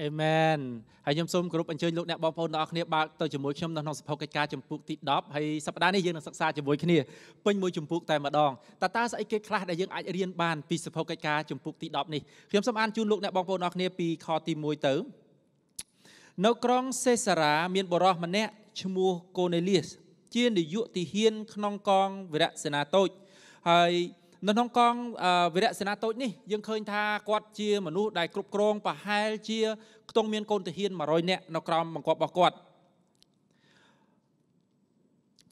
អេមែនហើយខ្ញុំសូមគោរពអញ្ជើញលោកអ្នកបងប្អូនទាំងអស់គ្នាបើកទៅជាមួយខ្ញុំនៅក្នុងសភុកិច្ចការចម្ពោះទី10ហើយសប្តាហ៍នេះយើងនឹងសិក្សាជាមួយគ្នាពេញមួយចម្ពោះតែម្ដងតើតើស្អីគេខ្លះដែលយើងអាចរៀនបានពីសភុកិច្ចការចម្ពោះទី10នេះខ្ញុំសូមអានជូនលោកអ្នកបងប្អូនទាំងអស់គ្នាពីខទី1ទៅនៅក្រុង សេសារ៉ាមានបរិសម្នាក់ឈ្មោះកូនេលៀសជានាយកទីហ៊ាន ក្នុងកងវីរៈសេនាតូចហើយនៅក្នុងកងវីរៈសេនាតូចនេះយើងឃើញថាគាត់ជាមនុស្សដែលគ្រប់គ្រងប្រហែលជាខ្ទង់មានកូនទាហាន100នាក់នៅក្រោមបង្គាប់របស់គាត់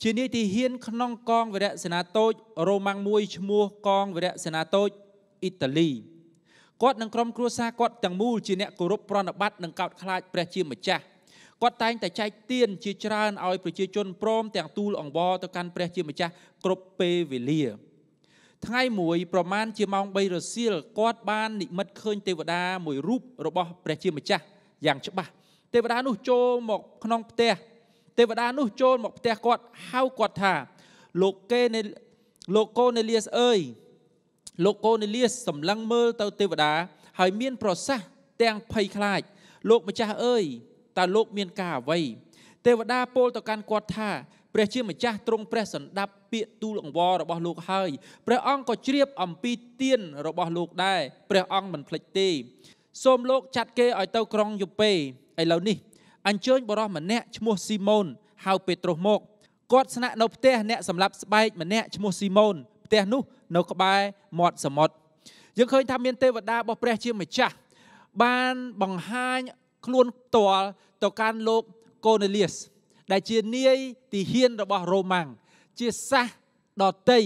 ជានាយទាហាន ក្នុងកងវីរៈសេនាតូចរ៉ូម៉ាំងមួយឈ្មោះកងវីរៈសេនាតូចអ៊ីតាលីគាត់និងក្រុមគ្រួសារគាត់ទាំងមូលជាអ្នកគោរពប្រណិប័តនិងកោតខ្លាចព្រះជាម្ចាស់គាត់តែងតែចែកទានជាច្រើនឲ្យប្រជាជនព្រមទាំងទូលអង្វរទៅកាន់ព្រះជាម្ចាស់គ្រប់ពេលវេលាថ្ងៃមួយប្រមាណជាម៉ោង3រសៀលគាត់បាននិមិត្តឃើញទេវតាមួយរូបរបស់ព្រះជាម្ចាស់យ៉ាងច្បាស់ទេវតានោះចូលមកក្នុងផ្ទះ ទេវតានោះចូលមកផ្ទះគាត់ហៅគាត់ថាលោកកេនេលោកកូនេលៀសអើយលោកកូនេលៀសសម្លឹងមើលទៅទេវតាហើយមានប្រសាសន៍ទាំងភ័យខ្លាចលោកម្ចាស់អើយតើលោកមានការអ្វី ទេវតាពោលទៅកាន់គាត់ថាព្រះជាម្ចាស់ទ្រង់ព្រះសន្តាប់ពាក្យទូលអង្វររបស់លោក ហើយព្រះអង្គក៏ជ្រាបអំពីទានរបស់លោកដែរព្រះអង្គមិនភ្លេចទេសូមលោកចាត់គេឲ្យទៅក្រុងយូប៉េឥឡូវនេះអញ្ជើញបរិសម្នាក់ឈ្មោះស៊ីម៉ូន ហៅពេត្រុសមកគាត់ស្នាក់នៅផ្ទះអ្នកសម្លាប់ស្បែកម្នាក់ឈ្មោះស៊ីម៉ូនផ្ទះនោះនៅក្បែរមាត់សមុទ្រយើងឃើញថាមានទេវតារបស់ព្រះជាម្ចាស់បានបង្ហាញខ្លួនផ្ទាល់ទៅកាន់លោកកូនេលៀសដែលជានាយទីហ៊ានរបស់រ៉ូម៉ាំងជាសាសដតី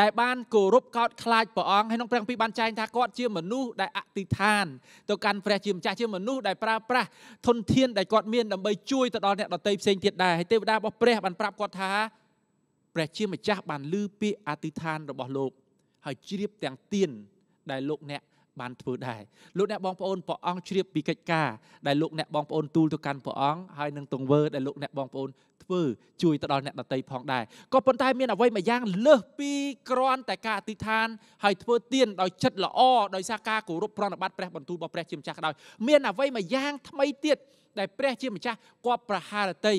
ដែលបានគោរពកោតខ្លាចព្រះអង្គហើយក្នុងព្រះគម្ពីរបានចែងថាគាត់ជាមនុស្សដែលអធិដ្ឋានទៅកាន់ព្រះជាម្ចាស់ជាមនុស្សដែលប្រើប្រាស់ធនធានដែលគាត់មានដើម្បីជួយទៅដល់អ្នកដតីផ្សេងទៀតដែរហើយទេវតារបស់ព្រះបានប្រាប់គាត់ថាព្រះជាម្ចាស់បានលើពាក្យអធិដ្ឋាន របស់លោក ហើយជ្រាបទាំងទៀនដែលលោកអ្នកបានធ្វើដែរលោកអ្នកបងប្អូនព្រះអង្គជ្រាបពីកិច្ចការដែលលោកអ្នកបងប្អូនទូលទៅកាន់ព្រះអង្គហើយនឹងទង្វើ ដែលលោកអ្នកបងប្អូនធ្វើជួយទៅដល់អ្នកដតីផងដែរក៏ប៉ុន្តែ មានអ្វីមួយយ៉ាង លើសពីគ្រាន់តែការអធិដ្ឋាន ហើយធ្វើទានដោយចិត្តល្អដោយសារការគោរពប្រណិប័តព្រះបន្ទូលរបស់ព្រះជាម្ចាស់ក៏ដោយមានអ្វីមួយយ៉ាងថ្មីទៀតដែលព្រះជាម្ចាស់គាត់ប្រហារតី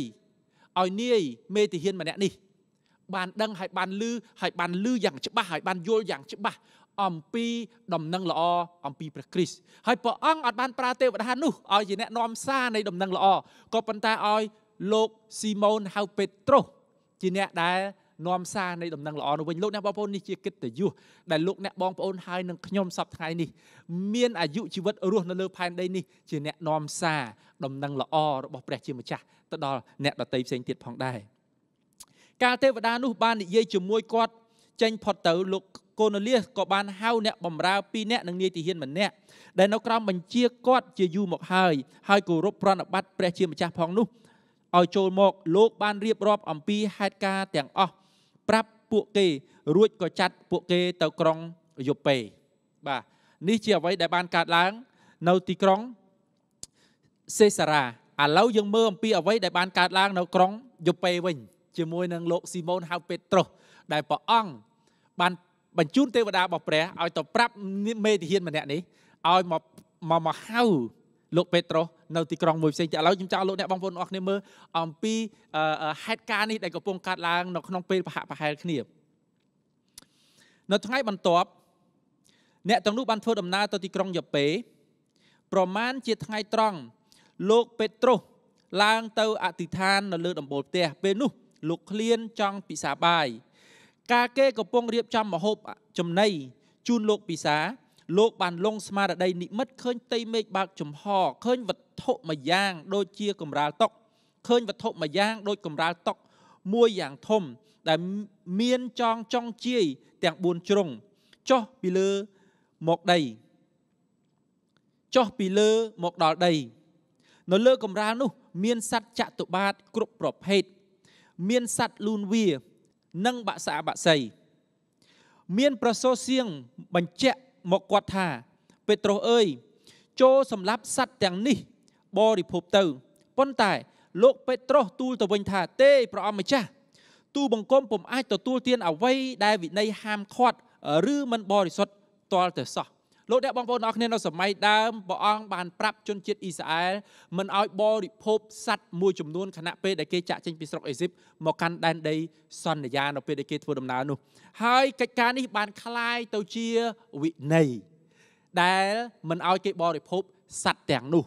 ឲ្យនាយមេតិហ៊ានម្នាក់នេះបានដឹងហើយបានលឺហើយបានលឺយ៉ាងច្បាស់ហើយបានយល់យ៉ាងច្បាស់អំពីដំណឹងល្អអំពីព្រះគ្រីស្ទហើយព្រះអង្គអាចបានប្រើទេវតានោះឲ្យជាអ្នកនាំសារនៃដំណឹងល្អក៏ប៉ុន្តែឲ្យលោកស៊ីម៉ូនហៅពេត្រុសជាអ្នកដែល នាំសារនៃដំណឹងល្អនោះវិញលោកអ្នកបងប្អូននេះជាកិត្តិយសដែលលោកអ្នកបងប្អូនហើយនឹងខ្ញុំសប្តាហ៍នេះមានអាយុជីវិតរស់នៅលើផែនដីនេះជាអ្នកនាំសារដំណឹងល្អរបស់ព្រះ ជាម្ចាស់ទៅដល់អ្នកដទៃផ្សេងទៀតផងដែរកាលទេវតានោះបាននិយាយជាមួយគាត់ចេញផុតទៅលោកកូនលៀសក៏បានហៅអ្នកបម្រើពីរនាក់និងនាយទាហានម្នាក់ដែលនៅក្រោមបញ្ជាគាត់ជាយូរមកហើយហើយគោរពប្រណិប័តព្រះជាម្ចាស់ផងនោះឲ្យចូលមក លោកបានរៀបរាប់អំពីហេតុការណ៍ទាំងអស់ប្រាប់ពួកគេរួចក៏ចាត់ពួកគេទៅក្រុងយូប៉េបាទនេះជាអ្វីដែលបានកើតឡើងនៅទីក្រុងសេសារ៉ាឥឡូវយើងមើលអំពីអ្វីដែលបានកើតឡើង នៅក្រុងយូប៉េវិញជាមួយនឹងលោកស៊ីម៉ូនហៅពេត្រុសដែលព្រះអង្គបានបញ្ជូនទេវតារបស់ព្រះឲ្យទៅប្រាប់មេទាហានម្នាក់នេះឲ្យមកមកមកហៅលោកពេត្រុសនៅទីក្រុងមួយផ្សេងទៀតឥឡូវខ្ញុំចង់លោកអ្នកបងប្អូនអរគ្នាមើលអំពីហេតុការណ៍នេះដែលកំពុងកើតឡើង នៅក្នុងពេលប្រហាក់ប្រហែលគ្នានៅថ្ងៃបន្ទាប់អ្នកទាំងនោះបានធ្វើដំណើរទៅទីក្រុងយ៉ាប៉េប្រមាណជាថ្ងៃត្រង់លោកពេត្រុសឡើងទៅអធិដ្ឋាននៅលើ ដំបូលផ្ទះ ពេលនោះលោកឃ្លានចង់ពិសាបាយការគេកំពុងរៀបចំមហូប ចំណីជូនលោកពិសាលោកបានលងស្មារតីនិមិត្តឃើញផ្ទៃមេឃបើកចំហឃើញវត្ថុមួយយ៉ាង ដូចជាកំរាលតុកឃើញវត្ថុមួយយ៉ាង ដូចកំរាលតុកមួយយ៉ាងធំដែលមានចងចង់ជាយទាំង4ជ្រុងចុះពីលើមកដីចុះពីលើមកដល់ដី នៅលើកំរាលនោះ មានសត្វចតុបាតគ្រប់ប្រភេទមានសត្វលូនវានិងបាក់សាបាក់សីមានប្រសូសៀងបញ្ជាក់មកគាត់ថាបេត្រុសអើយចូលសម្លាប់សត្វទាំងនេះ បរិភពទៅប៉ុន្តែលោកបេត្រុសទូលទៅវិញថាទេព្រះអម្ចាស់ទូបង្គំពុំអាចទទួលទានអ្វីដែលវិន័យហាមឃាត់ឬមិនបរិសុទ្ធទាល់តែសោះលោកអ្នកបងប្អូនអរគ្នានៅសម័យដើមព្រះអង្គបានប្រាប់ជនជាតិអ៊ីស្រាអែលមិនឲ្យបរិភោគសត្វមួយចំនួនខណៈពេលដែលគេចាក់ចេញពីស្រុកអេស៊ីបមកកាន់ដែនដីសន្យានៅពេលដែលគេធ្វើដំណើរនោះហើយកិច្ចការនេះបានคล้ายទៅជាវិន័យដែលមិនឲ្យគេបរិភោគសត្វទាំងនោះ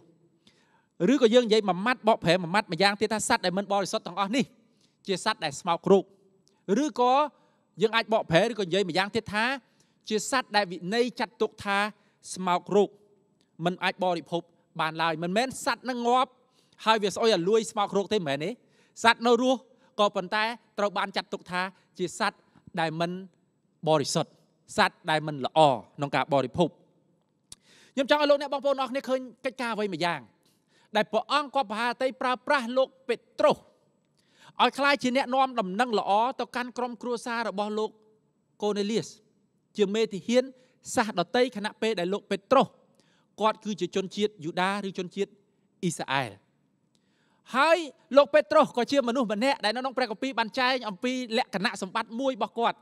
ឬក៏យើងនិយាយមួយម៉ាត់បកប្រែមួយម៉ាត់ម្យ៉ាងទៀតថាសត្វដែលមិនបរិសុទ្ធទាំងអស់នេះជាសត្វដែលស្មោកគ្រោកឬក៏យើងអាចបកប្រែឬក៏និយាយម្យ៉ាងទៀតថាជាសត្វដែលវិន័យចាត់ទុកថាស្មោករោគมันអាចបរិភពបានឡើយមិនមែនសត្វនឹងងាប់ហើយវាស្អុយឲ្យលួយស្មោករោគទេមិនមែនទេសត្វនៅរស់ក៏ប៉ុន្តែត្រូវបានចាត់ទុកថាជាសត្វដែលមិនបរិសុទ្ធសត្វដែលមិនល្អក្នុងការបរិភពខ្ញុំចង់ឲ្យលោកអ្នកបងប្អូនអរគ្នាឃើញកិច្ចការអ្វីមួយយ៉ាង ដែលព្រះអង្គគាត់ប្រហាតីប្រើប្រាស់លោកពេត្រុសឲ្យខ្លាយជាអ្នកនាំដំណឹងល្អទៅកាន់ក្រុមគ្រួសាររបស់លោកកូនេលៀសជាមេតិហ៊ានសាសដតីខណៈពេលដែលលោកពេត្រុសគាត់ គឺជាជនជាតិយូដាឬជនជាតិអ៊ីស្រាអែលហើយលោកពេត្រុសក៏ជាមនុស្សម្នាក់ដែលនៅក្នុងព្រះគម្ពីរបានចែងអំពី លក្ខណៈសម្បត្តិមួយរបស់គាត់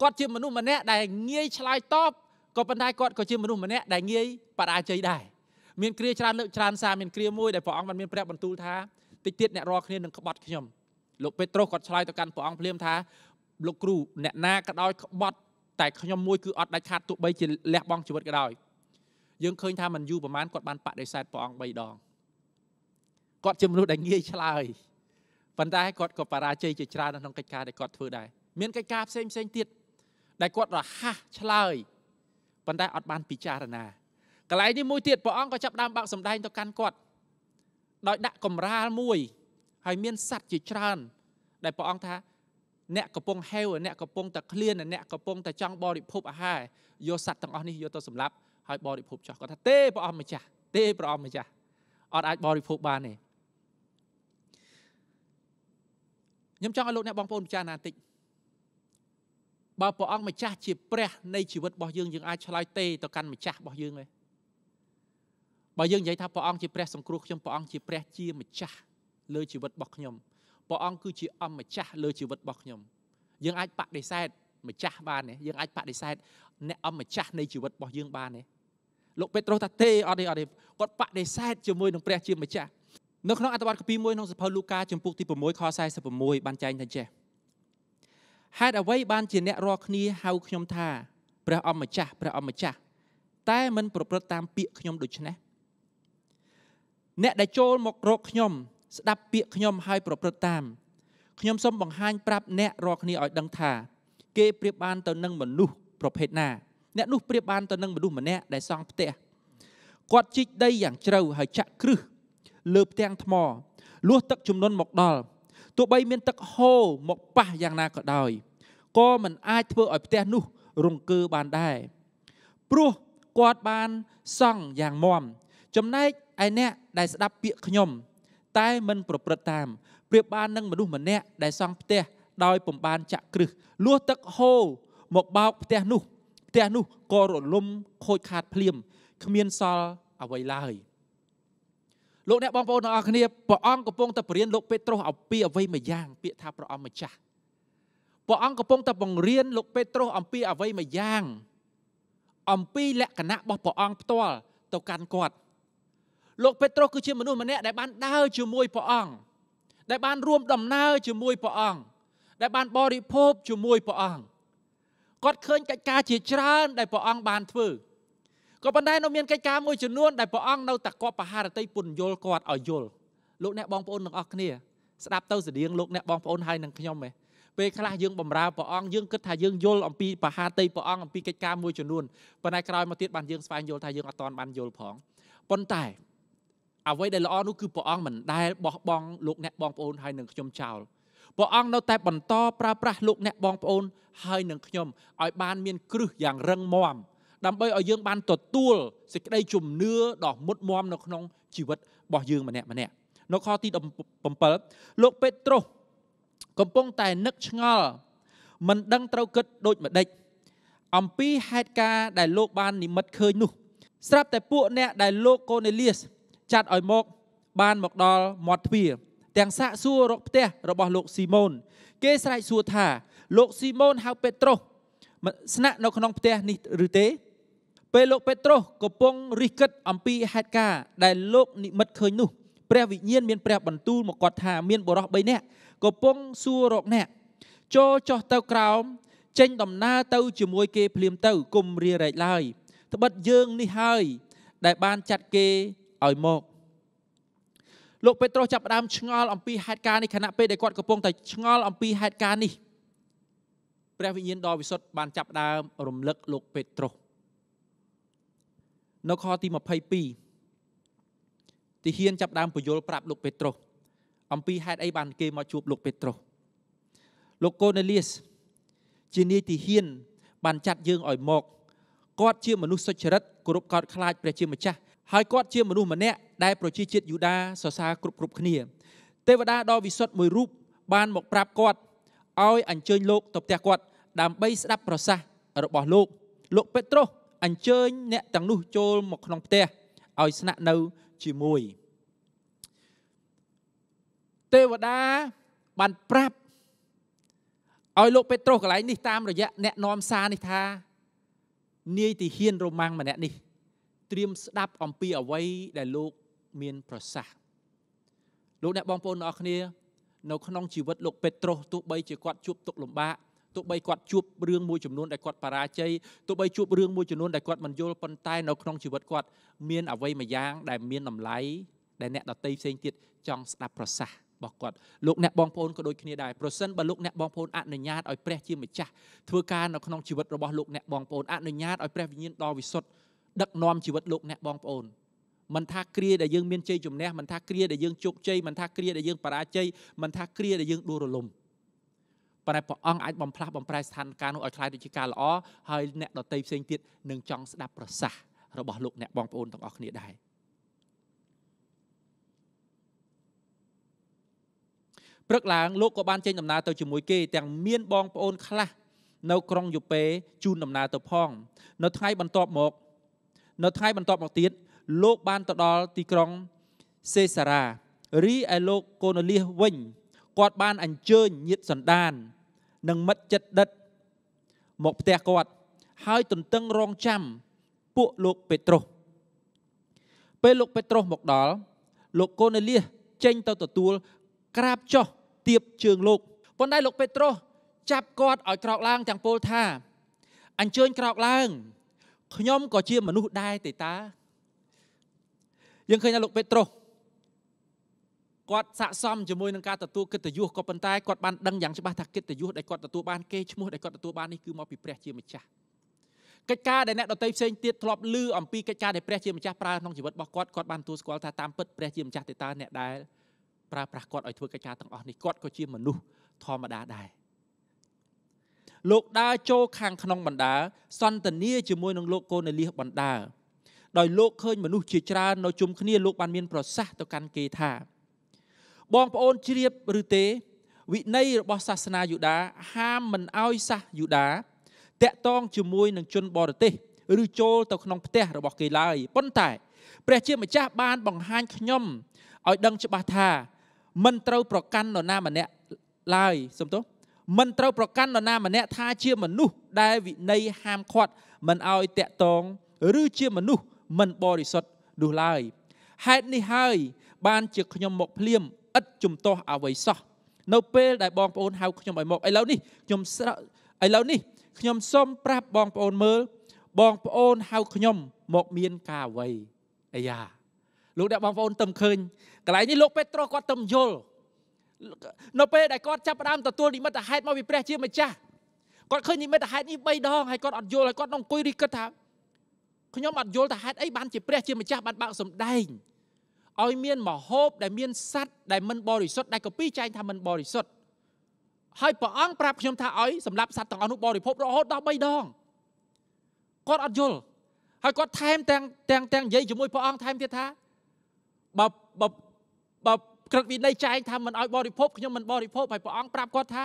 គាត់ជាមនុស្សម្នាក់ដែលងាយឆ្លើយតបក៏ប៉ុន្តែគាត់ក៏ជាមនុស្សម្នាក់ដែលងាយបរាជ័យដែរមានគ្រាច្រើនលើកច្រើនសារមានគ្រាមួយដែលព្រះអង្គបានមានព្រះបន្ទូលថាតិចទៀតអ្នករាល់គ្នានឹងក្បត់ខ្ញុំលោកពេត្រុសគាត់ឆ្លើយទៅកាន់ព្រះអង្គភ្លាមថាលោកគ្រូអ្នកណាក៏ដោយក្បត់តែខ្ញុំមួយគឺអត់ដាច់ខាតទោះបីជាលះបង់ជីវិតក៏ដោយ យើងឃើញថាមិនយូរប្រហែលគាត់បានបដិសេធព្រះអង្គ3ដងគាត់ជាមនុស្សដែលងាយឆ្លើយប៉ុន្តែគាត់ក៏បរាជ័យជាច្រើននៅក្នុងកិច្ចការដែលគាត់ធ្វើដែរមានកិច្ចការផ្សេងផ្សេងទៀតដែលគាត់រហ័សឆ្លើយប៉ុន្តែអត់បានពិចារណាកន្លែងនេះមួយទៀតព្រះអង្គក៏ចាប់ដើមបើកសម្ដែងទៅកាន់គាត់ដោយដាក់កំរាលមួយហើយមានសัตว์ជាច្រើន ដែលព្រះអង្គថាអ្នកកំពុងហេវអ្នកកំពុងតែឃ្លានអ្នកកំពុងតែចង់បរិភពអាហារយកសัตว์ទាំងអស់នេះយកទៅសម្លាប់ហើយបរិភពចោះគាត់ថាទេព្រះអង្គម្ចាស់ទេព្រះអង្គម្ចាស់អត់អាចបរិភពបានទេខ្ញុំចង់ឲ្យលោកអ្នកបងប្អូនពិចារណាបន្តិចបើព្រះអង្គម្ចាស់ជាព្រះនៃជីវិតរបស់យើងយើងអាចឆ្លើយទេទៅកាន់ម្ចាស់របស់យើងទេបើយើងនិយាយថាព្រះអង្គជាព្រះសង្គ្រោះខ្ញុំព្រះអង្គជាព្រះ ជាម្ចាស់លើជីវិតរបស់ខ្ញុំព្រះអង្គគឺជាអម្ចាស់លើជីវិតរបស់ខ្ញុំយើងអាចបដិសេធម្ចាស់បានទេយើងអាចបដិសេធអ្នកអម្ចាស់នៃជីវិតរបស់យើងបានទេលោកពេត្រុសថាទេអត់ទេអត់ទេគាត់បដិសេធជាមួយនឹងព្រះជាម្ចាស់នៅក្នុងអត្ថបទកពី1ក្នុងសភៅលូកាចំពុកទី6ខ46បានចែងថាចេះហេតុអ្វីបានជាអ្នករាល់គ្នាហៅខ្ញុំថាព្រះអម្ចាស់ព្រះអម្ចាស់តែមិនប្រព្រឹត្តតាមពាក្យខ្ញុំដូច្នេះអ្នកដែលចូលមករកខ្ញុំស្ដាប់ពាក្យខ្ញុំហើយប្រព្រឹត្តតាមខ្ញុំសូមបង្ហាញប្រាប់អ្នករាល់គ្នាឲ្យដឹងថា គេប្រៀបបានទៅនឹងមនុស្សប្រភេទណាអ្នកនោះប្រៀបបាន ទៅនឹងមនុស្សម្នាក់ដែលសង់ផ្ទះគាត់ជីកដីយ៉ាងជ្រៅហើយចាក់គ្រឹះលើផ្ទាំងថ្មលួសទឹកជំនន់មកដល់ទោះបីមាន ទឹកហូរមកប៉ះយ៉ាងណាក៏ដោយក៏មិនអាចធ្វើឲ្យផ្ទះនោះរង្គើបានដែរព្រោះគាត់បានសង់យ៉ាងមមចំណែកឯអ្នកដែលស្ដាប់ពាក្យខ្ញុំតែមិនប្រព្រឹត្តតាមប្រៀបបាននឹងមនុស្សម្នាក់ដែលសង់ផ្ទះដោយពំបានចាក់គ្រឹះលួសទឹកហូរមកបោកផ្ទះនោះផ្ទះនោះក៏រលំខូចខាតភ្លាមគ្មានសល់អ្វីឡើយលោកអ្នកបងប្អូនទាំងអស់គ្នាព្រះអង្គកំពុងតែបរៀនលោកពេត្រុសអំពីអ្វីមួយយ៉ាងពាក្យថាព្រះអង្គម្ចាស់ព្រះអង្គកំពុងតែបង្រៀនលោកពេត្រុសអំពីអ្វីមួយយ៉ាង អំពីលក្ខណៈរបស់ព្រះអង្គផ្ទាល់ទៅកាន់គាត់លោកពេត្រុសគឺជាមនុស្សម្នាក់ដែលបានដើរជាមួយព្រះអង្គដែលបានរួមដំណើរជាមួយព្រះអង្គដែលបានបរិភោគជាមួយព្រះអង្គគាត់ឃើញកិច្ចការជាច្រើនដែលព្រះអង្គបានធ្វើក៏ប៉ុន្តែនៅមានកិច្ចការមួយចំនួនដែលព្រះអង្គនៅតែគាត់បហារតីពុនយល់គាត់ឲ្យយល់លោកអ្នកបងប្អូនទាំងអស់គ្នា ស្ដាប់ទៅស្ដៀងលោកអ្នកបងប្អូនហើយនឹងខ្ញុំឯងពេលខ្លះយើងបំរើព្រះអង្គយើងគិតថាយើងយល់អំពីបហាតីព្រះអង្គអំពីកិច្ចការមួយចំនួនប៉ុន្តែក្រោយមកទៀតបានយើងស្វែងយល់ថាយើងអត់ទាន់បានយល់ផងប៉ុន្តែអ្វីដែលល្អនោះគឺព្រះអង្គមិនដែលបោះបង់លោកអ្នកបងប្អូនហើយនឹងខ្ញុំចោលព្រះអង្គនៅតែបន្តប្រើប្រាស់លោកអ្នកបងប្អូន ហើយនឹងខ្ញុំឲ្យបាន មានគ្រឹះយ៉ាងរឹងមាំដើម្បីឲ្យយើងបានទទួលសេចក្តីជំនឿដ៏មុតមមនៅក្នុងជីវិតរបស់យើងម្នាក់ម្នាក់នៅខទី7លោកពេត្រុសកំពុងតែនឹកឆ្ងល់មិនដឹងត្រូវគិតដូចម្ដេចអំពីហេតុការដែលលោកបាននិមិត្តឃើញនោះ ស្រាប់តែពួកអ្នកដែលលោកកូនេលៀសចាត់ឲ្យមក បានមកដល់មាត់ទ្វារទាំងសាកសួររកផ្ទះរបស់លោកស៊ីម៉ូនគេស្រែកសួរថាលោកស៊ីម៉ូនហៅពេត្រុសស្នាក់នៅក្នុងផ្ទះនេះឬទេ ពេលលោកពេត្រុសកំពុងរិះគិតអំពីហេតុការណ៍ដែលលោកនិមិត្តឃើញនោះព្រះវិញ្ញាណមានព្រះ បន្ទូលមកគាត់ថាមានបុរស3នាក់កំពុងសួររកអ្នកចូលចោះទៅក្រោម ចេញ ដំណើរទៅជាមួយ គេ ភ្លាមទៅគុំរារែកឡើយត្បិតយើងនេះហើយ ដែលបានចាត់គេឲ្យមកលោកពេត្រុសចាប់ផ្ដើមឆ្ងល់អំពីហេតុការណ៍នេះខណៈពេលដែលគាត់កំពុងតែឆ្ងល់អំពីហេតុការណ៍នេះព្រះវិញ្ញាណដ៏វិសុទ្ធបានចាប់ផ្ដើមរំលឹកលោកពេត្រុសនៅខទី22ទីហ៊ានចាប់ដើមពយល់ប្រាប់លោកពេត្រុសអំពីហេតុអីបានគេមកជួបលោកពេត្រុសលោកកូនេលៀសជានាយទីហ៊ាន បានចាត់យើងឲ្យមកគាត់ជាមនុស្សសុចរិតគោរពកោតខ្លាចព្រះជាម្ចាស់ហើយគាត់ជាមនុស្សម្នាក់ដែលប្រជាជាតិយូដាសរសើរគ្រប់គ្រប់គ្នាទេវតាដ៏វិសុទ្ធមួយរូបបានមកប្រាប់គាត់ឲ្យអញ្ជើញលោកទៅផ្ទះគាត់ដើម្បីស្ដាប់ប្រសាសន៍របស់លោក លោក ពេត្រុសអញ្ជើញអ្នកទាំងនោះចូលមកក្នុងផ្ទះឲ្យស្នាក់នៅជាមួយទេវតាបានប្រាប់ឲ្យលោកពេត្រុសកន្លែងនេះតាមរយៈអ្នកនាំសារនេះថា នាយទាហានរ៉ូម៉ាំងម្នាក់នេះត្រៀមស្ដាប់អំពីអ្វីដែលលោកមានប្រសាសន៍លោកអ្នកបងប្អូនទាំងអស់គ្នានៅក្នុងជីវិតលោកពេត្រុសទោះបីជាគាត់ជួបទុក្ខលំបាកទោះបីគាត់ជួបរឿងមួយចំនួនដែលគាត់បរាជ័យទោះបីជួបរឿងមួយចំនួនដែលគាត់មិនយល់ប៉ុន្តែនៅក្នុងជីវិតគាត់មានអ្វីមួយយ៉ាងដែលមានតម្លៃដែលអ្នកដតីផ្សេងទៀតចង់ស្ដាប់ប្រសាសន៍របស់គាត់លោកអ្នកបងប្អូនក៏ដូចគ្នាដែរប្រសិនបើលោកអ្នកបងប្អូនអនុញ្ញាតឲ្យព្រះជាម្ចាស់ធ្វើការនៅក្នុងជីវិតរបស់លោកអ្នកបងប្អូនអនុញ្ញាតឲ្យព្រះវិញ្ញាណដ៏វិសុទ្ធដឹកនាំជីវិតលោកអ្នកបងប្អូនមិនថាគ្រាដែលយើងមានជ័យជំនះមិនថាគ្រាដែលយើងជោគជ័យមិនថាគ្រាដែលយើងបរាជ័យមិនថាគ្រាដែលយើងដួលរលំប៉ុន្តែព្រះអង្គអាចបំផ្លាស់បំប្រែស្ថានភាពនោះឲ្យคล้ายទៅជាការល្អហើយអ្នកដតីផ្សេងទៀតនឹងចង់ស្ដាប់ប្រសាសន៍របស់លោកអ្នកបងប្អូនទាំងអស់គ្នាដែរព្រឹកឡើងលោកក៏បានចេញដំណើរទៅជាមួយគេ ទាំងមានបងប្អូនខ្លះនៅក្រុងយូប៉េជូនដំណើរទៅផង នៅថ្ងៃបន្ទាប់មកនៅថ្ងៃបន្ទាប់មកទៀតលោកបានទៅដល់ទីក្រុងសេសារ៉ារីឯលោកកូណូលីសវិញគាត់បានអញ្ជើញញាតិសន្តាន និងមិត្តចិត្តដិត មកផ្ទះគាត់ ហើយទន្ទឹងរង់ចាំ ពួកលោកពេត្រុសពេលលោកពេត្រុសមកដល់លោកកូណូលីសចេញទៅទទួលក្រាបចុះទៀបជើងលោកប៉ុន្តែលោកពេត្រុសចាប់គាត់ឲ្យក្រោកឡើងទាំងពោលថា អញ្ជើញក្រោកឡើងខ្ញុំក៏ជាមនុស្សដែរទេតាយើងឃើញថាលោកពេត្រុសគាត់ស័កសមជាមួយនឹងការទទួលកិត្តិយសក៏ប៉ុន្តែគាត់បានដឹងយ៉ាងច្បាស់ថាកិត្តិយសដែលគាត់ទទួលបានគេឈ្មោះដែលគាត់ទទួលបាននេះគឺមកពីព្រះជាម្ចាស់កិច្ចការដែលអ្នកដតីផ្សេងទៀតធ្លាប់ឮអំពីកិច្ចការដែលព្រះជាម្ចាស់ប្រើក្នុងជីវិតរបស់គាត់គាត់បានទទួលស្គាល់ថាតាមពិតព្រះជាម្ចាស់ទេតើអ្នកដែលប្រើប្រាស់គាត់ឲ្យធ្វើកិច្ចការទាំងអស់នេះគាត់ក៏ជាមនុស្សធម្មតាដែរលោកដើរចូលខាងក្នុងបណ្ដាសន្តានាជាមួយនឹងលោកកូនលីសបណ្ដាដោយលោកឃើញមនុស្សជាច្រើននៅជុំគ្នាលោកបានមាន ប្រសាសន៍ទៅកាន់គេថាបងប្អូនជ្រាបឬទេវិន័យរបស់សាសនាយូដា ហាមមិនអោយសាសយូដាតាក់ទងជាមួយនឹងជនបរទេសឬចូលទៅក្នុងផ្ទះរបស់គេឡើយប៉ុន្តែព្រះជាម្ចាស់បានបង្ហាញខ្ញុំឲ្យដឹងច្បាស់ថា មិនត្រូវប្រកាន់នរណាម្នាក់ឡើយសំទោសមិនត្រូវប្រកាន់នរណាម្នាក់ថាជាមនុស្សដែលវិន័យហាមឃាត់ មិនឲ្យតាក់តង ឬជាមនុស្សមិនបរិសុទ្ធនោះឡើយហេតុនេះហើយ បាន ជាខ្ញុំមកភ្លាមឥតជំទាស់អ្វីសោះនៅពេលដែលបងប្អូន ហៅខ្ញុំឲ្យមកឥឡូវនេះខ្ញុំឥឡូវនេះខ្ញុំសូមប្រាប់បងប្អូនមើល បងប្អូនហៅខ្ញុំមកមានការអ្វីអាយ៉ាលោកអ្នកបងប្អូនទំឃើញកន្លែងនេះលោកពេត្រុសគាត់ទំយល់នៅពេលដែលគាត់ចាប់ផ្ដើមទទួលនិមិត្តហេតុមកពីព្រះជាម្ចាស់គាត់ឃើញនិមិត្តហេតុនេះ3ដងហើយគាត់អត់យល់ហើយគាត់នឹងអង្គុយរិះគិតថាខ្ញុំអត់យល់ថាហេតុអីបានជាព្រះជាម្ចាស់បានបើកសម្ដែងឲ្យមានមហូបដែលមានសัตว์ដែលមិនបរិសុទ្ធដែលកពីចែងថាមិនបរិសុទ្ធហើយព្រះអង្គប្រាប់ខ្ញុំថាឲ្យសម្រាប់សัตว์ទាំងអស់នោះបរិភោគរហូតដល់3ដងគាត់អត់យល់ហើយគាត់ថែមទាំងទាំងទាំងនិយាយជាមួយព្រះអង្គថែមទៀតថាបើបើក្រឹតវិន័យចែងថាមិនឲ្យបរិភោគខ្ញុំមិនបរិភោគហើយព្រះអង្គប្រាប់គាត់ថា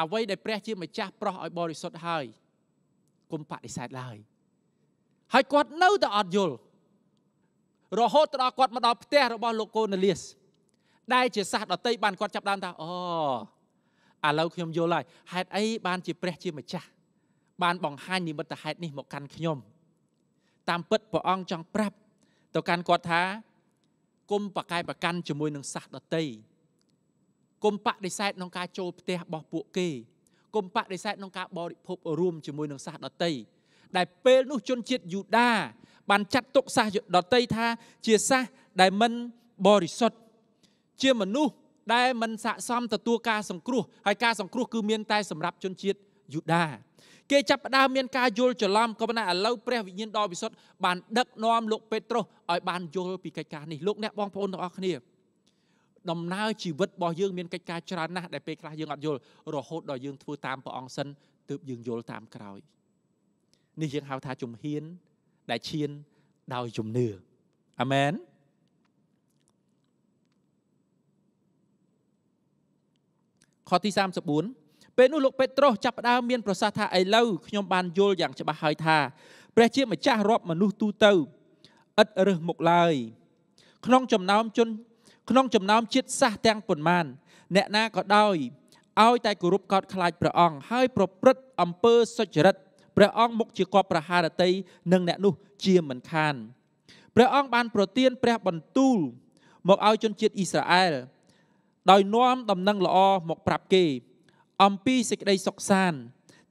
អ្វីដែលព្រះជាម្ចាស់ប្រោះឲ្យបរិសុទ្ធហើយគុំបដិសេធឡើយ ហើយគាត់នៅតែអត់យល់រហូតដល់គាត់មកដល់ផ្ទះរបស់លោកកូនលីសដែលជាសាសដតីបានគាត់ចាប់ដើមថាអូឥឡូវខ្ញុំយល់ហើយហេតុអីបានជាព្រះជាម្ចាស់បានបង្ហាញនិមិត្តហេតុនេះមកកាន់ខ្ញុំ តាមពិតព្រះអង្គចង់ប្រាប់ទៅកាន់គាត់ថាគុំបកកាយប្រកាន់ជាមួយនឹងសាសដតីគុំបដិសេធក្នុងការចូលផ្ទះរបស់ពួកគេគុំបដិសេធក្នុងការបរិភពរួមជាមួយនឹងសាសដតីដែលពេលនោះជនជាតិយូដាបានចាត់ទុកសាសដតីថាជាសាសដែលមិនបរិសុទ្ធជាមនុស្សដែលមិនស័ក្តិសមទទួលការសង្គ្រោះហើយការសង្គ្រោះគឺមានតែសម្រាប់ជនជាតិយូដាគេចាប់ផ្ដើមមានការយល់ច្រឡំក៏ប៉ុន្តែឥឡូវព្រះវិញ្ញាណដ៏ពិសុទ្ធបានដឹកនាំលោកពេត្រុសឲ្យបានយល់ពីកិច្ចការនេះលោកអ្នកបងប្អូនទាំងអស់គ្នា ដំណើរជីវិតរបស់យើងមានកិច្ចការច្រើនណាស់ដែលពេលខ្លះយើងអត់យល់រហូតដល់យើងធ្វើតាមព្រះអង្គសិនទើបយើងយល់តាមក្រោយនេះយើងហៅថាជំហានដែលឈានដោយជំនឿអាមែនខទី34ពេលនោះលោកពេត្រុសចាប់ផ្ដើមមានប្រសាសន៍ថាឥឡូវខ្ញុំបានយល់យ៉ាងច្បាស់ហើយថាព្រះជាម្ចាស់រាប់មនុស្សទូទៅឥតរើសមុខឡើយក្នុងចំណោមជន ក្នុងចំណោមជាតិសាសទាំងប៉ុន្មាន អ្នកណាក៏ដោយឲ្យតែគោរពកោតខ្លាចព្រះអង្គហើយ ប្រព្រឹត្តអំពើសុចរិតព្រះអង្គមុខជាគបប្រហារតីនិងអ្នកនោះជាមិនខានព្រះអង្គបានប្រទានព្រះបន្ទូលមកឲ្យជនជាតិអ៊ីស្រាអែលដោយនាំដំណឹងល្អមកប្រាប់គេអំពីសេចក្តីសុខសាន្ត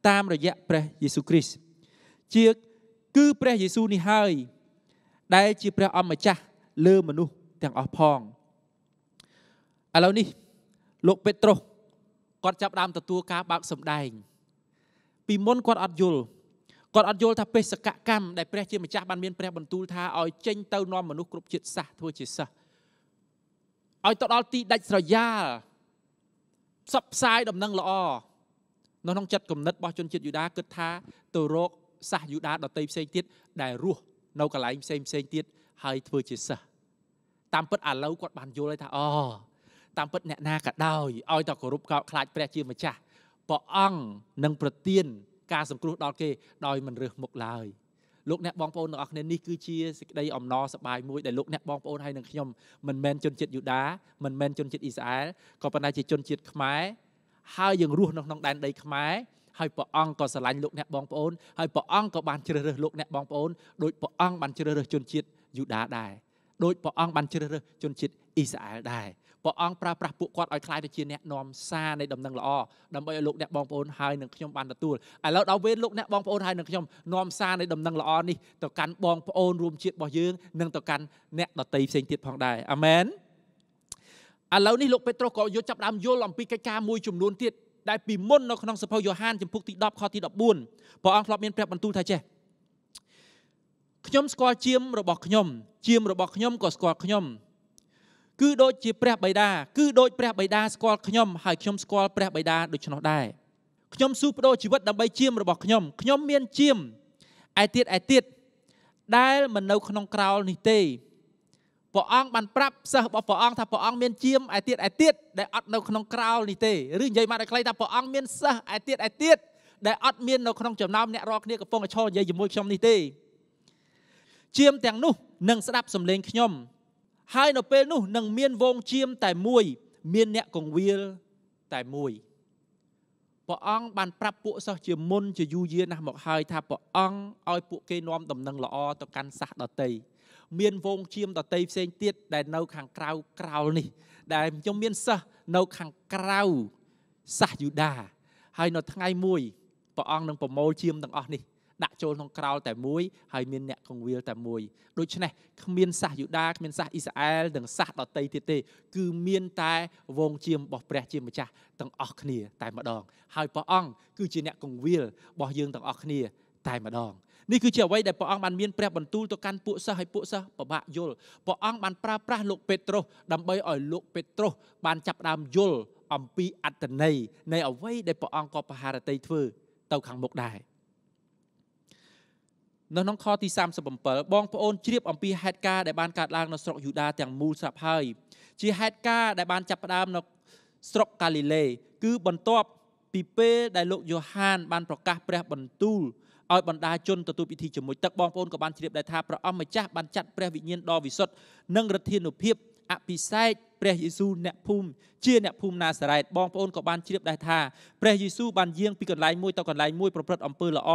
តាមរយៈព្រះយេស៊ូវគ្រីស្ទជាគឺព្រះយេស៊ូវនេះហើយ ដែលជាព្រះអម្ចាស់ លើមនុស្សទាំងអស់ផងឥឡូវនេះលោកពេត្រុសគាត់ចាប់ដើមទទួលការបើកសម្ដែង ពីមុនគាត់អត់យល់គាត់អត់យល់ថាបេសកកម្មដែលព្រះជាម្ចាស់បានមានព្រះបន្ទូលថាឲ្យចេញទៅនាំមនុស្សគ្រប់ជាតិសាសន៍ធ្វើជាសិស្សឲ្យទៅដល់ទីដាច់ស្រយាលផ្សព្វផ្សាយដំណឹងល្អនៅក្នុងចិត្តគំនិតរបស់ជនជាតិយូដាគិតថាទៅរកសាសយូដាដតីផ្សេងទៀតដែលរស់នៅកន្លែងផ្សេងផ្សេងទៀតហើយធ្វើជាសិស្សតាមពិតឥឡូវគាត់បានយល់ហើយថាអូតាមពិតអ្នកណាក៏ដោយឲ្យតែគោរពកោតខ្លាចព្រះជាម្ចាស់ព្រះអង្គនឹងប្រទានការសង្គ្រោះដល់គេដោយមិនរើសមុខឡើយ។លោកអ្នកបងប្អូនទាំងអស់គ្នានេះគឺជាសេចក្តីអំណរសប្បាយមួយដែលលោកអ្នកបងប្អូនហើយនិងខ្ញុំមិនមែនជនជាតិយូដាមិនមែនជនជាតិអ៊ីស្រាអែលក៏ប៉ុន្តែជាជនជាតិខ្មែរហើយយើងរស់នៅក្នុងដែនដីខ្មែរហើយព្រះអង្គក៏ស្រឡាញ់លោកអ្នកបងប្អូនហើយព្រះអង្គក៏បានជ្រើសរើសលោកអ្នកបងប្អូនដោយព្រះអង្គបានជ្រើសរើសជនជាតិយូដាដែរដោយព្រះអង្គបានជ្រើសរើសជនជាតិអ៊ីស្រាអែលដែរព្រះអង្គប្រើប្រាស់ពួកគាត់ឲ្យខ្លាយទៅជាអ្នកនាំសារនៃដំណឹងល្អដើម្បីឲ្យលោកអ្នកបងប្អូនហើយនឹងខ្ញុំបានទទួលឥឡូវដល់វេនលោកអ្នកបងប្អូនហើយនឹងខ្ញុំនាំសារនៃដំណឹងល្អនេះទៅកាន់បងប្អូនរួមជាតិរបស់យើងនិងទៅកាន់អ្នកដទៃផ្សេងទៀតផងដែរអាមែនឥឡូវនេះលោកពេត្រុសក៏យកចាប់ដើមយល់អំពីកិច្ចការមួយចំនួនទៀតដែលពីមុននៅក្នុងសភៅយ៉ូហានចំពុកទី10ខទី14ព្រះអង្គធ្លាប់មានព្រះបន្ទូលថាចេះខ្ញុំស្គាល់ជាមរបស់ខ្ញុំជាមរបស់ខ្ញុំក៏ស្គាល់ខ្ញុំគឺដូចជាព្រះបិតាគឺដូចព្រះបិតាស្គាល់ខ្ញុំ ហើយខ្ញុំស្គាល់ព្រះបិតាដូច្នោះដែរខ្ញុំស៊ូបដូរជីវិតដើម្បីជាមរបស់ខ្ញុំខ្ញុំមានជាមឯទៀតឯទៀតដែលមិននៅក្នុងក្រោលនេះទេព្រះអង្គបានប្រាប់សិស្សរបស់ព្រះអង្គថាព្រះអង្គមានជាមឯទៀតឯទៀតដែលអត់នៅក្នុងក្រោលនេះទេឬនិយាយមកដល់ខ្លីថាព្រះអង្គមានសិស្សឯទៀតឯទៀតដែលអត់មាននៅក្នុងចំណោមអ្នករាល់គ្នាកំពុងតែឈរនិយាយ ជាមួយខ្ញុំនេះទេជាមទាំងនោះនឹងស្ដាប់សំឡេងខ្ញុំហើយនៅពេលនោះនឹងមានវងជាមតែមួយ មានអ្នកកងវាលតែមួយព្រះអង្គបានប្រាប់ពួកសិស្សជាមុនជាយូរយារណាស់មកហើយថាព្រះអង្គឲ្យពួកគេនាំដំណឹងល្អទៅកាន់សាសដតីមានវងជាមដតីផ្សេងទៀតដែលនៅខាងក្រៅក្រោលនេះដែលខ្ញុំមានសិស្សនៅខាងក្រៅសាសយូដា ហើយនៅថ្ងៃមួយព្រះអង្គនឹងប្រមូលជាមទាំងអស់នេះដាក់ចូលក្នុងក្រោលតែមួយហើយមានអ្នកកងវាលតែមួយដូច្នេះគ្មានសាសយូដាគ្មានសាសអ៊ីស្រាអែលនិងសាសដទៃទៀតទេ គឺមានតែវងជាមរបស់ព្រះជាម្ចាស់ទាំងអស់គ្នា តែម្ដង ហើយព្រះអង្គគឺជាអ្នកកងវាលរបស់យើងទាំងអស់គ្នាតែម្ដងនេះគឺជាអ្វីដែលព្រះអង្គបានមានព្រះបន្ទូលទៅកាន់ពួកសិស្សឲ្យពួកសិស្សពិបាកយល់ព្រះអង្គបានប្រើប្រាស់លោកពេត្រុសដើម្បីឲ្យលោកពេត្រុសបានចាប់ផ្ដើមយល់អំពីអត្តន័យនៃអ្វីដែលព្រះអង្គក៏ប្រហារតីធ្វើទៅខាងមុខដែរនៅក្នុងខទី37បងប្អូនជ្រាបអំពីហេតុការណ៍ដែលបានកើតឡើងនៅស្រុកយូដាទាំងមូលស្រាប់ហើយជាហេតុការណ៍ដែលបានចាប់ផ្ដើមនៅស្រុកកាលីលេគឺបន្ទាប់ពីពេលដែលលោកយ៉ូហានបានប្រកាសព្រះបន្ទូលឲ្យបណ្ដាជនទទួលពិធីជាមួយទឹកបងប្អូនក៏បានជ្រាបដែរថាព្រះអង្គម្ចាស់បានចាត់ព្រះវិញ្ញាណដ៏វិសុទ្ធនិងរធានុភាពអភិសេកព្រះយេស៊ូវអ្នកភូមិជាអ្នកភូមិណាសារ៉េតបងប្អូនក៏បានជ្រាបដែរថាព្រះយេស៊ូវបានយាងពីកន្លែងមួយទៅកន្លែងមួយប្រព្រឹត្តអំពើល្អ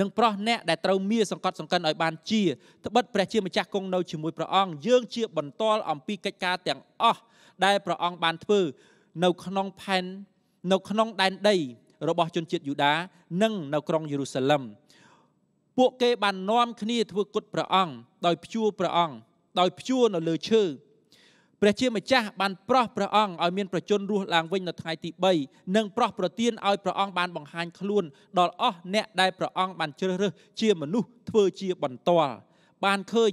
និងប្រោះអ្នកដែលត្រូវមៀសង្កត់សង្កិនឲ្យបានជាត្បិតព្រះជាម្ចាស់គង់នៅជាមួយព្រះអង្គយើងជាបន្ទាល់អំពីកិច្ចការទាំងអស់ដែលព្រះអង្គបានធ្វើនៅក្នុងផែននៅក្នុងដែនដី របស់ជនជាតិយូដានិងនៅក្រុងយេរូសាឡិមពួកគេបាននាំគ្នាធ្វើគុតព្រះអង្គដោយព្យួរព្រះអង្គដោយព្យួរនៅលើឈើព្រះជាម្ចាស់បានប្រោះព្រះអង្គឲ្យមានប្រជញ្ញរស់ឡើងវិញនៅថ្ងៃទី3និងប្រោះប្រទានឲ្យព្រះអង្គបានបង្ហាញខ្លួនដល់អស់អ្នកដែលព្រះអង្គបានជ្រើសរើសជាមនុស្សធ្វើជាបន្ទាល់បានឃើញ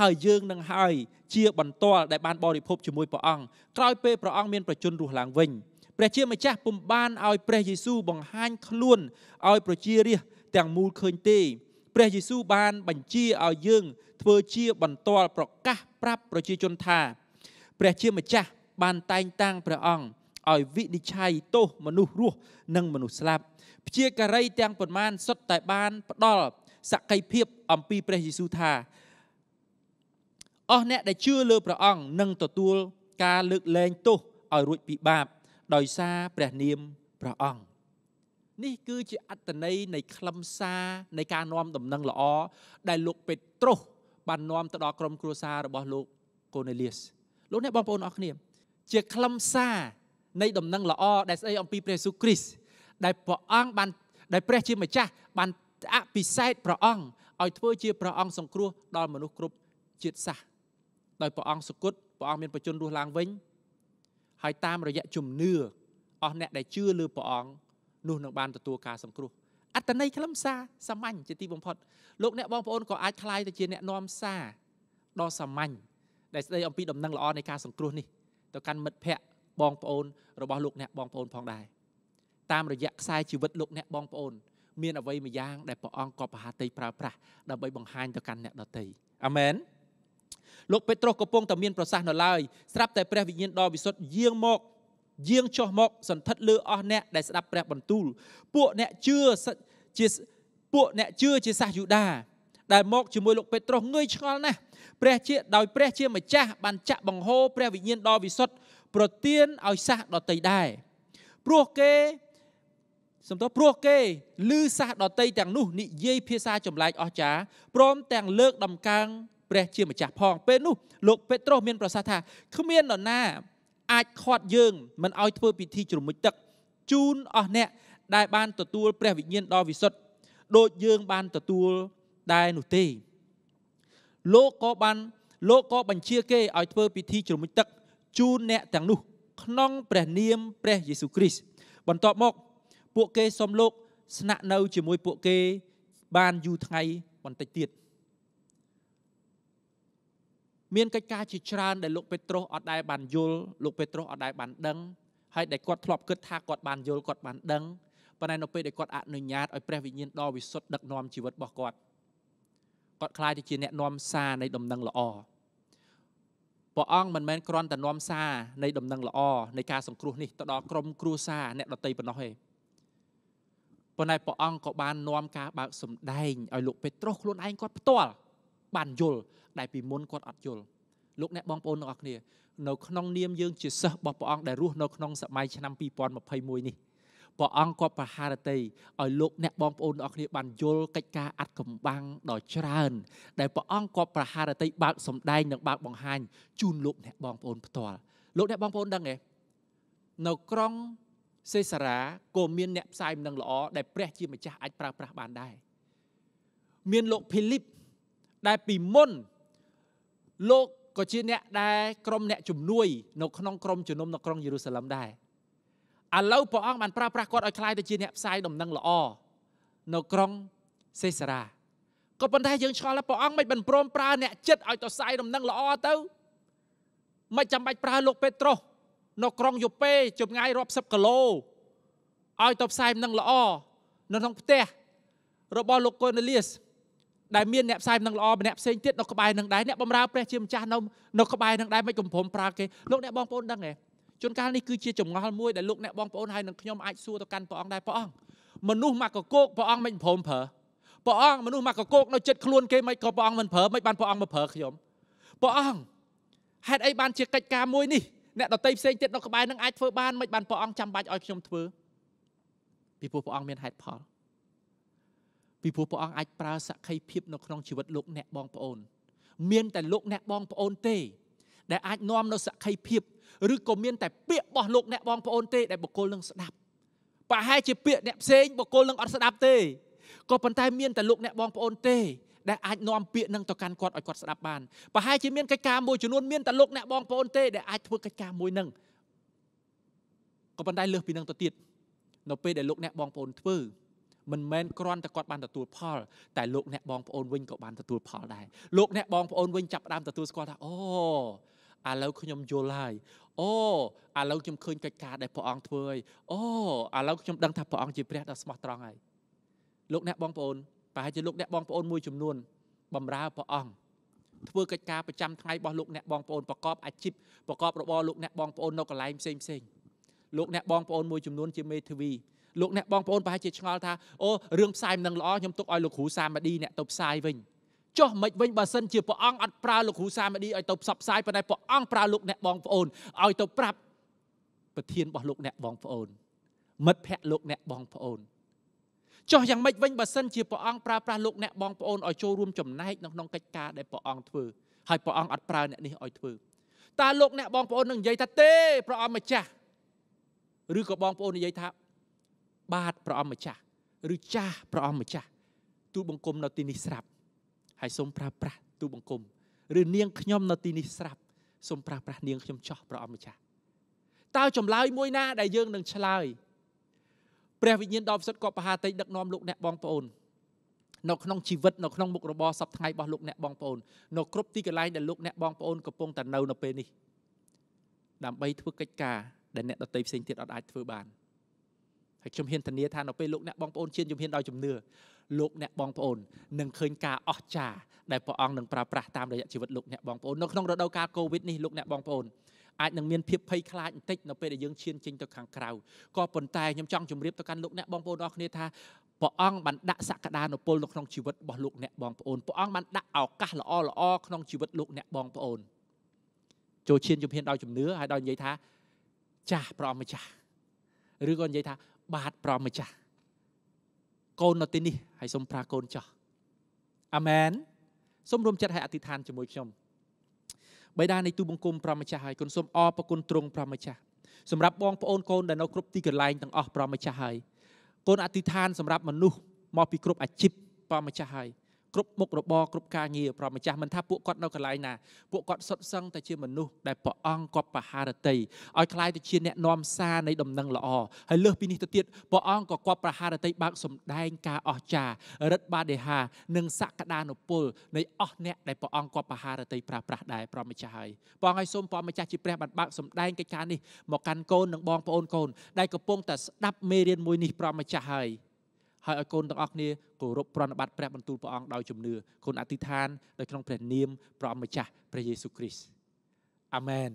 ហើយយើងនឹងហើយជាបន្ទាល់ដែលបានបរិភពជាមួយព្រះអង្គក្រោយពេលព្រះអង្គមានប្រជញ្ញរស់ឡើងវិញព្រះជាម្ចាស់ពុំបានឲ្យព្រះយេស៊ូវបង្ហាញខ្លួនឲ្យប្រជារាស្ត្រទាំងមូលឃើញទេ ព្រះយេស៊ូវបានបញ្ជាឲ្យយើងធ្វើជាបន្ទាល់ប្រកាសប្រាប់ប្រជាជនថាព្រះជាម្ចាស់បានតែងតាំងព្រះអង្គឲ្យវិនិច្ឆ័យទោសមនុស្សរស់និងមនុស្សស្លាប់ព្យាការីទាំងប៉ុន្មានសុទ្ធតែបានផ្ដល់សក្តិភាពអំពីព្រះយេស៊ូវថាអស់អ្នកដែលជឿលើព្រះអង្គនឹងទទួលការលើកលែងទោសឲ្យរួចពីបាប ដោយសារព្រះនាមព្រះអង្គនេះគឺជាអត្តន័យនៃខ្លឹមសារនៃការនាំដំណឹងល្អដែលលោកពេត្រុសបាននាំទៅដល់ក្រុមគ្រួសាររបស់លោកកូនេលៀសលោកអ្នកបងប្អូនអរគ្នា ជាខ្លឹមសារនៃដំណឹងល្អដែលស្ដីអំពីព្រះយេស៊ូវគ្រីស្ទដែលព្រះអង្គបានដែលព្រះជាម្ចាស់បានអភិសេកព្រះអង្គឲ្យធ្វើជាព្រះអង្គសង្គ្រោះដល់មនុស្សគ្រប់ជាតិសាសន៍ដោយព្រះអង្គសុគតព្រះអង្គមានបជនរស់ឡើងវិញហើយតាមរយៈជំនឿអស់អ្នកដែលជឿលើព្រះអង្គនោះនឹងបានទទួលការសង្គ្រោះអត្តន័យខ្លឹមសារសាមញ្ញជាទីបំផុតលោកអ្នកបងប្អូនក៏អាចคลายទៅជាអ្នកនាំសារដ៏សាមញ្ញដែលស្ដីអំពីដំណឹងល្អនៃការសង្គ្រោះនេះទៅកាន់មិត្តភ័ក្តិបងប្អូន របស់លោក អ្នកបងប្អូនផងដែរតាមរយៈខ្សែជីវិតលោកអ្នកបងប្អូនមានអ្វីមួយយ៉ាង ដែលព្រះអង្គក៏ប្រហាតីប្រើប្រាស់ដើម្បីបង្ហាញទៅកាន់អ្នកដទៃអាមែនលោកពេត្រុសកំពុងតែមានប្រសាសន៍នៅឡើយស្រាប់តែព្រះវិញ្ញាណដ៏វិសុទ្ធយាងមក យាងចុះមកសន្ធិដ្ឋលើអស់អ្នកដែលស្ដាប់ព្រះបន្ទូលពួកអ្នកជឿជាពួកអ្នកជឿជាសាសយូដាដែលមកជាមួយលោកពេត្រុសងឿយឆ្ងល់ណាស់ព្រះជាដោយព្រះជាម្ចាស់បានចាក់បង្ហូរព្រះវិញ្ញាណដ៏វិសុទ្ធប្រទានឲ្យសះដតីដែរព្រោះគេសំទោសព្រោះគេឮសះដតីទាំងនោះនិយាយភាសាចម្លែកអស្ចារ្យព្រមទាំងលើកដំកើងព្រះជាម្ចាស់ផង ពេលនោះលោក ពេត្រុសមាន ប្រសាសន៍ថាគ្មាននរណា អាចខាត់យើងមិនឲ្យធ្វើពិធីជ្រមុជទឹក ជូនអស់អ្នក ដែលបានទទួល ព្រះវិញ្ញាណដ៏វិសុទ្ធដូចយើងបានទទួលដែរនោះទេលោកក៏បានលោកក៏បញ្ជា គេឲ្យធ្វើពិធីជ្រមុជទឹក ជូនអ្នកទាំង នោះ ក្នុង ព្រះ នាម ព្រះយេស៊ូវគ្រីស្ទបន្ទាប់មក ពួកគេសុំលោក ស្នាក់នៅ ជាមួយពួកគេ បានយូរថ្ងៃបន្តិចទៀតមានកិច្ចការជាច្រើនដែលលោកពេត្រុសអត់ដែលបានយល់លោកពេត្រុសអត់ដែលបានដឹងហើយដែលគាត់ធ្លាប់គិតថាគាត់បានយល់គាត់បានដឹងប៉ុន្តែនៅពេលដែលគាត់អនុញ្ញាតឲ្យព្រះវិញ្ញាណដ៏វិសុទ្ធដឹកនាំជីវិតរបស់គាត់គាត់ខ្លាចទៅជាអ្នកនាំសារនៃដំណឹងល្អព្រះអង្គមិនមែនគ្រាន់តែនាំសារនៃដំណឹងល្អនៃការសង្គ្រោះនេះទៅដល់ក្រុមគ្រួសារអ្នកដតីប៉ុណ្ណោះទេប៉ុន្តែព្រះអង្គក៏បាននាំការបើកសម្ដែងឲ្យលោកពេត្រុសខ្លួនឯងគាត់ផ្ទាល់បានយល់ដែលពីមុនគាត់អត់យល់លោកអ្នកបងប្អូនទាំងអស់គ្នានៅក្នុងនាមយើងជាសិស្សរបស់ព្រះអង្គដែលរស់នៅក្នុងសម័យឆ្នាំ2021នេះព្រះអង្គគាត់ប្រហារតីឲ្យលោកអ្នកបងប្អូនទាំងអស់គ្នាបានយល់កិច្ចការអាត់កំបាំងដ៏ច្រើនដែលព្រះអង្គគាត់ប្រហារតីបើកសំដែងនិងបើកបង្ហាញជូនលោកអ្នកបងប្អូនផ្ទាល់លោកអ្នកបងប្អូនដឹងទេនៅក្រុងសេសារ៉ាក៏មានអ្នកផ្សាយនឹងល្អដែលព្រះជាម្ចាស់អាចប្រើប្រាស់បានដែរមានលោកភីលីបដែលពីមុនលោកក៏ជាអ្នកដែលក្រុមអ្នកជំនួយនៅក្នុងក្រុមជំនុំនៅក្រុងយេរូសាឡឹមដែរឥឡូវព្រះអង្គបានប្រើប្រាស់គាត់ឲ្យខ្លាយទៅជាអ្នកផ្សាយដំណឹងល្អនៅក្រុងសេសារ៉ាក៏ប៉ុន្តែយើងឆ្ងល់ថាព្រះអង្គមិនបានព្រមប្រើអ្នកចិត្តឲ្យទៅផ្សាយដំណឹងល្អទៅមិនចាំបាច់ប្រើលោកពេត្រុសនៅក្រុងយូប៉េចម្ងាយរាប់សិបគីឡូឲ្យទៅផ្សាយដំណឹងល្អនៅក្នុងផ្ទះរបស់លោកកូនេលីសដែលមានអ្នកផ្សាយដំណឹងល្អម្នាក់ផ្សេងទៀតនៅក្បែរនឹងដែរអ្នកបំរើព្រះជាម្ចាស់នៅនៅក្បែរនឹងដែរមិនកំព្រមប្រើគេលោកអ្នកបងប្អូនដឹងទេជួនកាលនេះគឺជាចងល់មួយដែលលោកអ្នកបងប្អូនហើយនឹងខ្ញុំអាចសួរទៅកាន់ព្រះអង្គដែរព្រះអង្គមនុស្សមកកកោកព្រះអង្គមិនព្រមប្រើព្រះអង្គមនុស្សមកកកោកនៅចិត្តខ្លួនគេមិនក៏ព្រះអង្គមិនប្រើមិនបានព្រះអង្គមកប្រើខ្ញុំព្រះអង្គហេតុអីបានជាកិច្ចការមួយនេះអ្នកដតីផ្សេងទៀតនៅក្បែរនឹងអាចធ្វើបានមិនបានព្រះអង្គចាំបាច់ឲ្យខ្ញុំធ្វើពីព្រោះព្រះអង្គមានហេតុផលពីព្រោះព្រះអង្គអាចប្រើសក្ខីភាពនៅក្នុងជីវិតលោកអ្នកបងប្អូន មានតែលោកអ្នកបងប្អូនទេ ដែលអាចនាំនៅសក្ខីភាពឬក៏មានតែពាក្យរបស់លោកអ្នកបងប្អូនទេដែលបុគ្គលនឹងស្ដាប់ប្រហែលជាពាក្យអ្នកផ្សេងបុគ្គលនឹងអត់ស្ដាប់ទេក៏ប៉ុន្តែមានតែលោកអ្នកបងប្អូនទេដែលអាចនាំពាក្យនឹងទៅកាន់គាត់ឲ្យគាត់ស្ដាប់បានប្រហែលជាមានកិច្ចការមួយចំនួនមានតែលោកអ្នកបងប្អូនទេដែលអាចធ្វើកិច្ចការមួយនឹងក៏ប៉ុន្តែលើសពីនឹងទៅទៀតនៅពេលដែលលោកអ្នកបងប្អូនធ្វើមិនមែនគ្រាន់តែគាត់បានទទួល ផលតែលោកអ្នកបងប្អូនវិញក៏បានទទួលផលដែរលោកអ្នកបងប្អូនវិញចាប់ផ្ដើមទទួលស្គាល់ថាអូឥឡូវខ្ញុំយល់ហើយអូឥឡូវខ្ញុំឃើញកិច្ចការដែលព្រះអង្គធ្វើហើយអូឥឡូវខ្ញុំដឹងថាព្រះអង្គជាព្រះដ៏ស្មោះត្រង់ហើយលោកអ្នកបងប្អូនប្រហែលជាលោកអ្នកបងប្អូនមួយចំនួនបំរើព្រះអង្គធ្វើកិច្ចការប្រចាំថ្ងៃរបស់លោកអ្នកបងប្អូនប្រកបអាជីពប្រកបរបរលោកអ្នកបងប្អូននៅកន្លែងផ្សេងផ្សេងលោកអ្នកបងប្អូនមួយចំនួនជាមេធាវីលោកអ្នកបងប្អូនប្រហែលជាឆ្ងល់ថាអូរឿងផ្សាយមិននឹងល្អខ្ញុំទុកឲ្យលោកគ្រូសាមឌីអ្នកទៅផ្សាយវិញចុះមិនវិញបើសិនជាព្រះអង្គអត់ប្រើលោកគ្រូសាមឌីឲ្យទៅផ្សព្វផ្សាយប៉ុន្តែព្រះអង្គប្រើលោកអ្នកបងប្អូនឲ្យទៅប្រាប់ប្រធានរបស់លោកអ្នកបងប្អូនមិត្តភ័ក្តិលោកអ្នកបងប្អូនចុះយ៉ាងម៉េចវិញបើសិនជាព្រះអង្គប្រើប្រាស់លោកអ្នកបងប្អូនឲ្យចូលរួមចំណែកនៅក្នុងកិច្ចការដែលព្រះអង្គធ្វើហើយព្រះអង្គអត់ប្រើអ្នកនេះឲ្យធ្វើតើលោកអ្នកបងប្អូននឹងនិយាយថាទេព្រះអង្គម្ចាស់ឬក៏បងប្អូននិយាយថាបាទព្រះអង្គម្ចាស់ឬចាស់ព្រះអង្គម្ចាស់ទូលបង្គំនៅទីនេះស្រាប់ហើយសូមប្រើប្រាស់ទូបង្គំឬនាងខ្ញុំនៅទីនេះស្រាប់សូមប្រើប្រាស់នាងខ្ញុំចោះប្រអប់ម្ចាស់តើចម្លើយមួយណាដែលយើងនឹងឆ្លើយព្រះវិញ្ញាណដ៏ពិសិដ្ឋក៏ប្រហាតេដឹកនាំលោកអ្នកបងប្អូននៅក្នុងជីវិតនៅក្នុងមុខរបរសពថ្ងៃរបស់លោកអ្នកបងប្អូននៅគ្រប់ទីកន្លែងដែលលោកអ្នកបងប្អូនកំពុងតែនៅនៅពេលនេះដើម្បី ធ្វើកិច្ចការដែលអ្នកដទៃផ្សេងទៀតអត់អាចធ្វើបានហើយខ្ញុំហ៊ានធានាថានៅពេលលោកអ្នកបងប្អូនជាជំហានដោយជំនឿលោកអ្នកបងប្អូននឹងឃើញការអស្ចារ្យដែលព្រះអង្គនឹងប្រើប្រាស់តាមរយៈជីវិតលោកអ្នកបងប្អូននៅក្នុងរដូវកាលកូវីដនេះលោកអ្នកបងប្អូនអាចនឹងមាន ភាពភ័យខ្លាចបន្តិចនៅពេលដែលយើងឈានចេញទៅខាងក្រៅក៏ប៉ុន្តែខ្ញុំចង់ជម្រាបទៅកាន់លោកអ្នកបងប្អូនអស់គ្នាថាព្រះអង្គបានដាក់សក្តានុពលនៅក្នុងជីវិតរបស់លោកអ្នកបងប្អូនព្រះអង្គបានដាក់ឱកាសល្អល្អក្នុងជីវិតលោកអ្នកបងប្អូនចូលឈានជំហានដោយជំនឿហើយដល់និយាយថាចាស់ប្រអម្ចាស់ឬក៏និយាយថាបាទប្រអម្ចាស់កូននៅទីនេះហើយសូមប្រាកូនចាស់អាមែនសូមរួមចិត្តឲ្យអធិដ្ឋានជាមួយខ្ញុំបេដានៃទូបង្គំព្រះម្ចាស់ហើយគុណសូមអរព្រគុណទ្រង់ព្រះម្ចាស់សម្រាប់បងប្អូនកូនដែលនៅគ្រប់ទីកន្លែងទាំងអស់ព្រះម្ចាស់ហើយគុណអធិដ្ឋានសម្រាប់មនុស្សមកពីគ្រប់អាជីពព្រះម្ចាស់ហើយគ្រប់មុខរបរគ្រប់ការងារព្រះម្ចាស់មិនថាពួកគាត់នៅកន្លែងណាពួកគាត់សុទ្ធសឹងតែជាមនុស្សដែលព្រះអង្គគាត់បហារតីឲ្យคล้ายទៅជាអ្នកនាំសារនៃដំណឹងល្អហើយលើសពីនេះទៅទៀតព្រះអង្គក៏គាត់ប្រហារតីបើកសម្ដែងការអស្ចារ្យរិទ្ធបាដេហានិងសក្តានុពលនៃអស់អ្នកដែលព្រះអង្គគាត់បហារតីប្រាស្រ័យដែរព្រះម្ចាស់ហើយព្រះអង្គឲ្យសូមព្រះម្ចាស់ជាព្រះបានបើកសម្ដែងកិច្ចការនេះមកកាន់កូននិងបងប្អូនកូនដែលកំពុងតែស្ដាប់មេរៀនមួយនេះព្រះម្ចាស់ហើយហើយឲ្យកូនទាំងអស់គ្នាគោរពប្រណិប័តព្រះបន្ទូលព្រះអង្គដោយជំនឿកូនអធិដ្ឋានដោយក្នុងព្រះនាមព្រះម្ចាស់ព្រះយេស៊ូវគ្រីស្ទអាម៉ែន